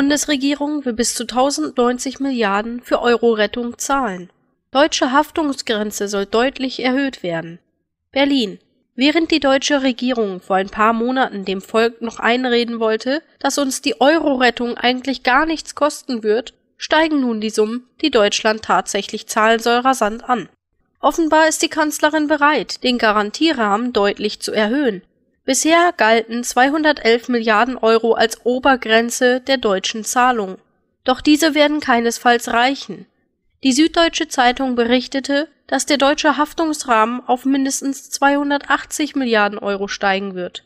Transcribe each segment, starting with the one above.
Bundesregierung will bis zu 1090 Milliarden für Euro-Rettung zahlen. Deutsche Haftungsgrenze soll deutlich erhöht werden. Berlin. Während die deutsche Regierung vor ein paar Monaten dem Volk noch einreden wollte, dass uns die Euro-Rettung eigentlich gar nichts kosten wird, steigen nun die Summen, die Deutschland tatsächlich zahlen soll, rasant an. Offenbar ist die Kanzlerin bereit, den Garantierahmen deutlich zu erhöhen, Bisher galten 211 Milliarden Euro als Obergrenze der deutschen Zahlung. Doch diese werden keinesfalls reichen. Die Süddeutsche Zeitung berichtete, dass der deutsche Haftungsrahmen auf mindestens 280 Milliarden Euro steigen wird.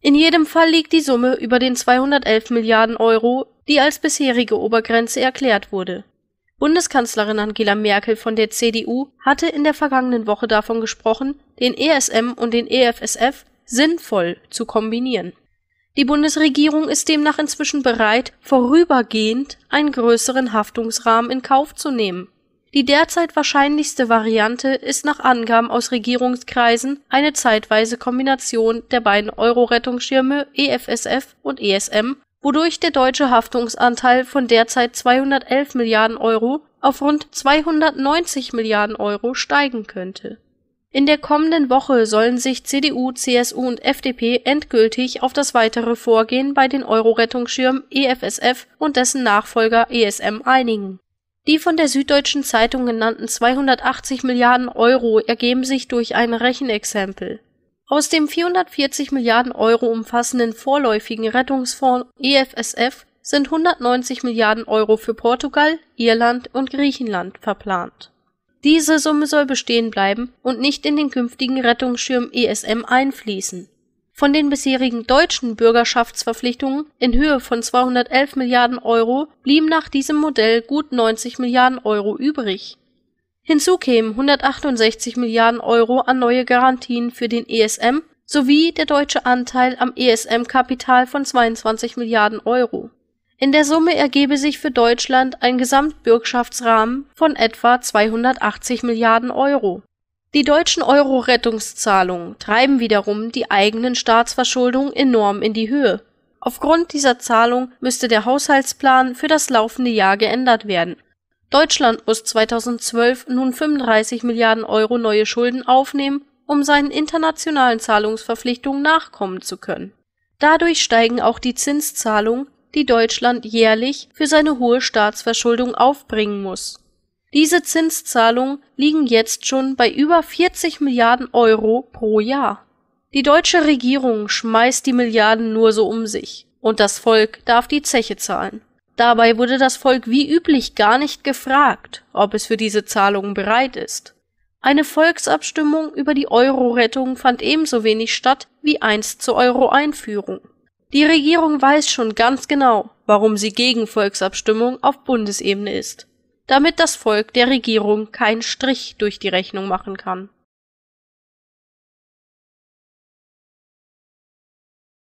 In jedem Fall liegt die Summe über den 211 Milliarden Euro, die als bisherige Obergrenze erklärt wurde. Bundeskanzlerin Angela Merkel von der CDU hatte in der vergangenen Woche davon gesprochen, den ESM und den EFSF sinnvoll zu kombinieren. Die Bundesregierung ist demnach inzwischen bereit, vorübergehend einen größeren Haftungsrahmen in Kauf zu nehmen. Die derzeit wahrscheinlichste Variante ist nach Angaben aus Regierungskreisen eine zeitweise Kombination der beiden Euro-Rettungsschirme EFSF und ESM, wodurch der deutsche Haftungsanteil von derzeit 211 Milliarden Euro auf rund 290 Milliarden Euro steigen könnte in der kommenden Woche sollen sich CDU, CSU und FDP endgültig auf das weitere Vorgehen bei den Euro-Rettungsschirm EFSF und dessen Nachfolger ESM einigen. Die von der Süddeutschen Zeitung genannten 280 Milliarden Euro ergeben sich durch ein Rechenexempel. Aus dem 440 Milliarden Euro umfassenden vorläufigen Rettungsfonds EFSF sind 190 Milliarden Euro für Portugal, Irland und Griechenland verplant diese Summe soll bestehen bleiben und nicht in den künftigen Rettungsschirm ESM einfließen. Von den bisherigen deutschen Bürgerschaftsverpflichtungen in Höhe von 211 Milliarden Euro blieben nach diesem Modell gut 90 Milliarden Euro übrig. Hinzu kämen 168 Milliarden Euro an neue Garantien für den ESM sowie der deutsche Anteil am ESM-Kapital von 22 Milliarden Euro in der Summe ergebe sich für Deutschland ein Gesamtbürgschaftsrahmen von etwa 280 Milliarden Euro. Die deutschen Euro-Rettungszahlungen treiben wiederum die eigenen Staatsverschuldungen enorm in die Höhe. Aufgrund dieser Zahlung müsste der Haushaltsplan für das laufende Jahr geändert werden. Deutschland muss 2012 nun 35 Milliarden Euro neue Schulden aufnehmen, um seinen internationalen Zahlungsverpflichtungen nachkommen zu können. Dadurch steigen auch die Zinszahlungen die Deutschland jährlich für seine hohe Staatsverschuldung aufbringen muss. Diese Zinszahlungen liegen jetzt schon bei über 40 Milliarden Euro pro Jahr. Die deutsche Regierung schmeißt die Milliarden nur so um sich, und das Volk darf die Zeche zahlen. Dabei wurde das Volk wie üblich gar nicht gefragt, ob es für diese Zahlungen bereit ist. Eine Volksabstimmung über die Euro-Rettung fand ebenso wenig statt wie einst zur Euro-Einführung. Die Regierung weiß schon ganz genau, warum sie gegen Volksabstimmung auf Bundesebene ist, damit das Volk der Regierung keinen Strich durch die Rechnung machen kann